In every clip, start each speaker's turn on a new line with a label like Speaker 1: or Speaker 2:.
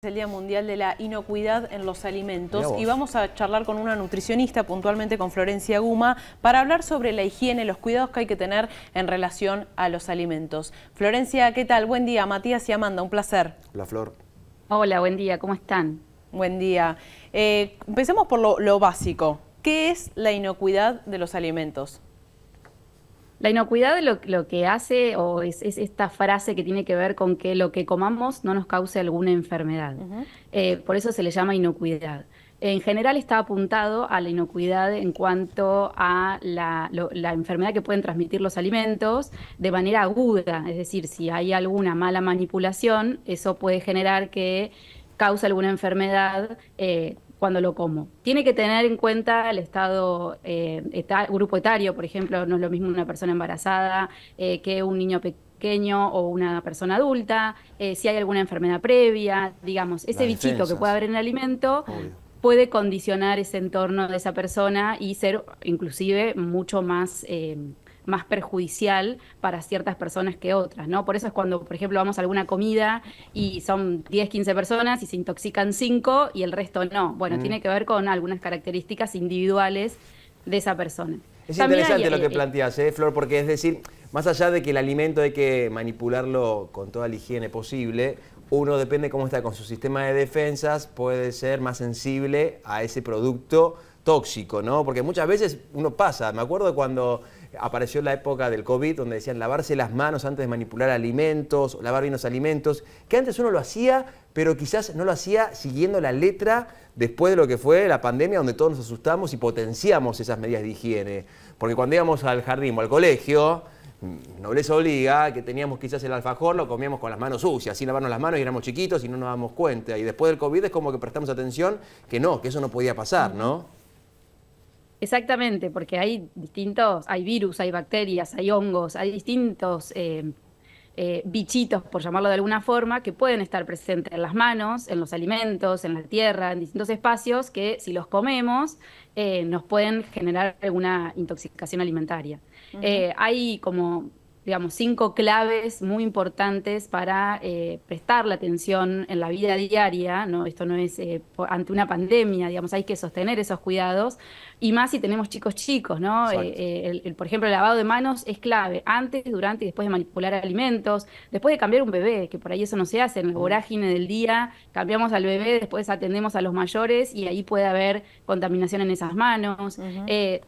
Speaker 1: Es el Día Mundial de la Inocuidad en los Alimentos y vamos a charlar con una nutricionista, puntualmente con Florencia Guma, para hablar sobre la higiene, los cuidados que hay que tener en relación a los alimentos. Florencia, ¿qué tal? Buen día, Matías y Amanda, un placer. La Flor. Hola, buen día, ¿cómo están? Buen día. Eh, empecemos por lo, lo básico. ¿Qué es la inocuidad de los alimentos? La inocuidad lo, lo que hace o es, esta frase que tiene que ver con que lo que comamos no nos cause alguna enfermedad. Eh, por eso se le llama inocuidad. En general está apuntado a la inocuidad en cuanto a la, enfermedad que pueden transmitir los alimentos de manera aguda, es decir, si hay alguna mala manipulación, eso puede generar que cause alguna enfermedad eh, cuando lo como. Tiene que tener en cuenta el estado, eh, grupo etario, por ejemplo, no es lo mismo una persona embarazada eh, que un niño pequeño o una persona adulta, eh, si hay alguna enfermedad previa, digamos, ese bichito que puede haber en el alimento. puede condicionar ese entorno de esa persona y ser inclusive mucho más eh, más perjudicial para ciertas personas que otras, ¿no? Por eso es cuando, por ejemplo, vamos a alguna comida y son 10, 15 personas y se intoxican 5 y el resto no. Bueno, tiene que ver con algunas características individuales de esa persona. Es interesante lo que eh,
Speaker 2: planteas, ¿eh, Flor, porque es decir, más allá de que el alimento hay que manipularlo con toda la higiene posible, uno depende cómo está con su sistema de defensas, puede ser más sensible a ese producto tóxico, ¿no? Porque muchas veces uno pasa, me acuerdo cuando apareció en la época del COVID, donde decían lavarse las manos antes de manipular alimentos, lavar bien los alimentos, que antes uno lo hacía, pero quizás no lo hacía siguiendo la letra después de lo que fue la pandemia, donde todos nos asustamos y potenciamos esas medidas de higiene. Porque cuando íbamos al jardín o al colegio, mm, nobleza obliga, que teníamos quizás el alfajor, lo comíamos con las manos sucias, sin lavarnos las manos y éramos chiquitos y no nos damos cuenta. Y después del COVID es como que prestamos atención que no, que eso no podía pasar, ¿no?
Speaker 1: Exactamente, porque hay distintos, hay virus, hay bacterias, hay hongos, hay distintos eh, eh, bichitos, por llamarlo de alguna forma, que pueden estar presentes en las manos, en los alimentos, en la tierra, en distintos espacios que si los comemos eh, nos pueden generar alguna intoxicación alimentaria. hay como digamos, cinco claves muy importantes para eh, prestar la atención en la vida diaria, ¿no? Esto no es eh, ante una pandemia, digamos, hay que sostener esos cuidados, y más si tenemos chicos chicos, ¿no? Eh, el, por ejemplo, el lavado de manos es clave, antes, durante y después de manipular alimentos, después de cambiar un bebé, que por ahí eso no se hace, en la mm. vorágine del día cambiamos al bebé, después atendemos a los mayores y ahí puede haber contaminación en esas manos.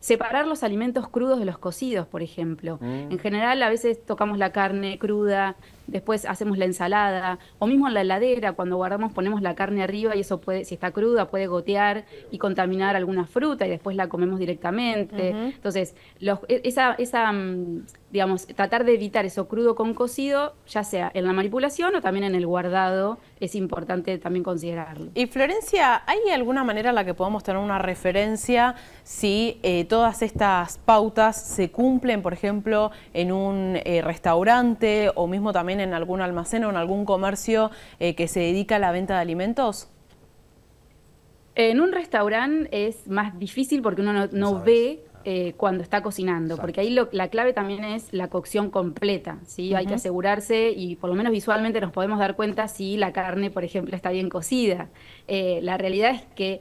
Speaker 1: separar los alimentos crudos de los cocidos, por ejemplo. Mm. En general, a veces tocamos la carne cruda, después hacemos la ensalada, o mismo en la heladera, cuando guardamos ponemos la carne arriba y eso puede, si está cruda, puede gotear y contaminar alguna fruta y después la comemos directamente. Entonces, e, esa, esa, mm, digamos, tratar de evitar eso crudo con cocido, ya sea en la manipulación o también en el guardado, es importante también considerarlo. Y Florencia, ¿hay alguna manera en la que podamos tener una referencia si eh, todas estas pautas se cumplen, por ejemplo, en un eh, restaurante o mismo también en algún almacén o en algún comercio eh, que se dedica a la venta de alimentos? En un restaurante es más difícil porque uno no, ve ah. eh, cuando está cocinando, porque ahí la clave también es la cocción completa, ¿sí? Hay que asegurarse y por lo menos visualmente nos podemos dar cuenta si la carne, por ejemplo, está bien cocida. Eh, la realidad es que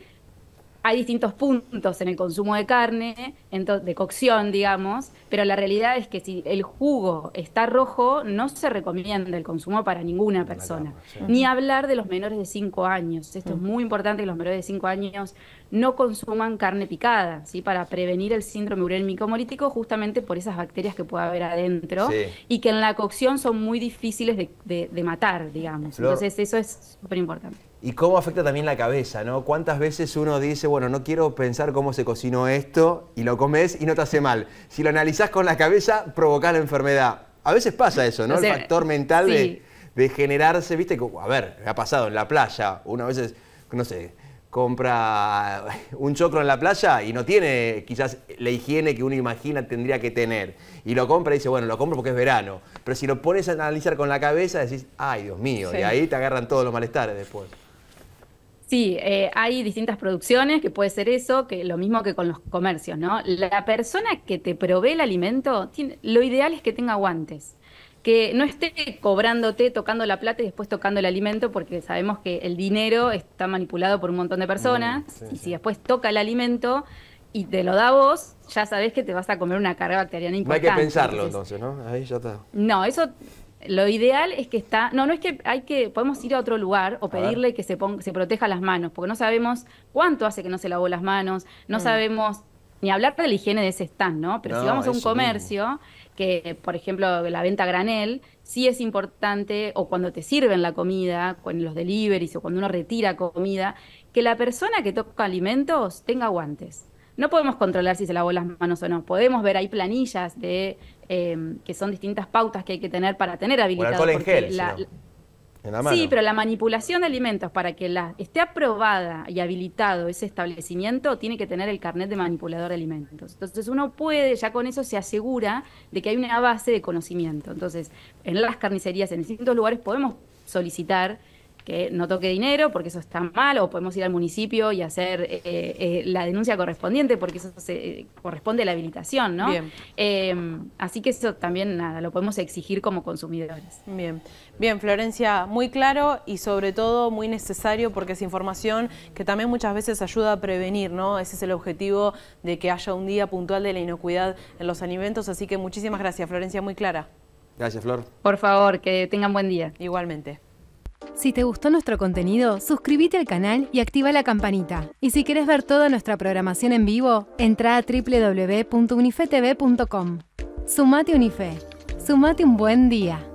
Speaker 1: hay distintos puntos en el consumo de carne de cocción, digamos, pero la realidad es que si el jugo está rojo, no se recomienda el consumo para ninguna persona. Ni hablar de los menores de 5 años. Esto es muy importante que los menores de 5 años no consuman carne picada, ¿sí? para prevenir el síndrome urémico hemolítico, justamente por esas bacterias que puede haber adentro y que en la cocción son muy difíciles de, matar, digamos. Entonces, eso es súper importante.
Speaker 2: Y cómo afecta también la cabeza, ¿no? ¿Cuántas veces uno dice, bueno, no quiero pensar cómo se cocinó esto y lo comes y no te hace mal. Si lo analizás con la cabeza, provocás la enfermedad. A veces pasa eso, ¿no? el factor mental de, generarse, viste, a ver, me ha pasado en la playa, uno a veces, no sé, compra un choclo en la playa y no tiene quizás la higiene que uno imagina tendría que tener. Y lo compra y dice, bueno, lo compro porque es verano. Pero si lo pones a analizar con la cabeza, decís, ay, Dios mío, y ahí te agarran todos los malestares después.
Speaker 1: Sí, eh, hay distintas producciones que puede ser eso, que lo mismo que con los comercios, ¿no? La persona que te provee el alimento, lo ideal es que tenga guantes, que no esté cobrándote, tocando la plata y después tocando el alimento, porque sabemos que el dinero está manipulado por un montón de personas, y si después toca el alimento y te lo da vos, ya sabés que te vas a comer una carga bacteriana importante. No hay que pensarlo
Speaker 2: entonces ¿no? Ahí ya está.
Speaker 1: No, eso lo ideal es que está, no, no es que hay que, podemos ir a otro lugar o pedirle que se, proteja las manos, porque no sabemos cuánto hace que no se lavó las manos, no mm. sabemos ni hablar de la higiene de ese stand, ¿no? Pero si vamos a un comercio, que por ejemplo la venta granel, sí es importante, o cuando te sirven la comida, con los deliveries o cuando uno retira comida, que la persona que toca alimentos tenga guantes no podemos controlar si se lavó las manos o no. Podemos ver, hay planillas de em, que son distintas pautas que hay que tener para tener habilitado. la, en Sí, pero la manipulación de alimentos para que la, esté aprobada y habilitado ese establecimiento tiene que tener el carnet de manipulador de alimentos. Entonces uno puede, ya con eso se asegura de que hay una base de conocimiento. Entonces, en las carnicerías, en distintos lugares podemos solicitar que no toque dinero porque eso está mal, o podemos ir al municipio y hacer eh, eh, eh, la denuncia correspondiente porque eso corresponde a la habilitación, ¿no? Em, así que eso también nada, lo podemos exigir como consumidores. Bien, bien, Florencia, muy claro y sobre todo muy necesario porque es información que también muchas veces ayuda a prevenir, ¿no? Ese es el objetivo de que haya un día puntual de la inocuidad en los alimentos, así que muchísimas gracias, Florencia, muy clara. Gracias, Flor. Por favor, que tengan buen día. Igualmente. Si te gustó nuestro contenido, suscríbete al canal y activa la campanita. Y si quieres ver toda nuestra programación en vivo, entra a www.unifetv.com. Sumate Unife. Sumate un buen día.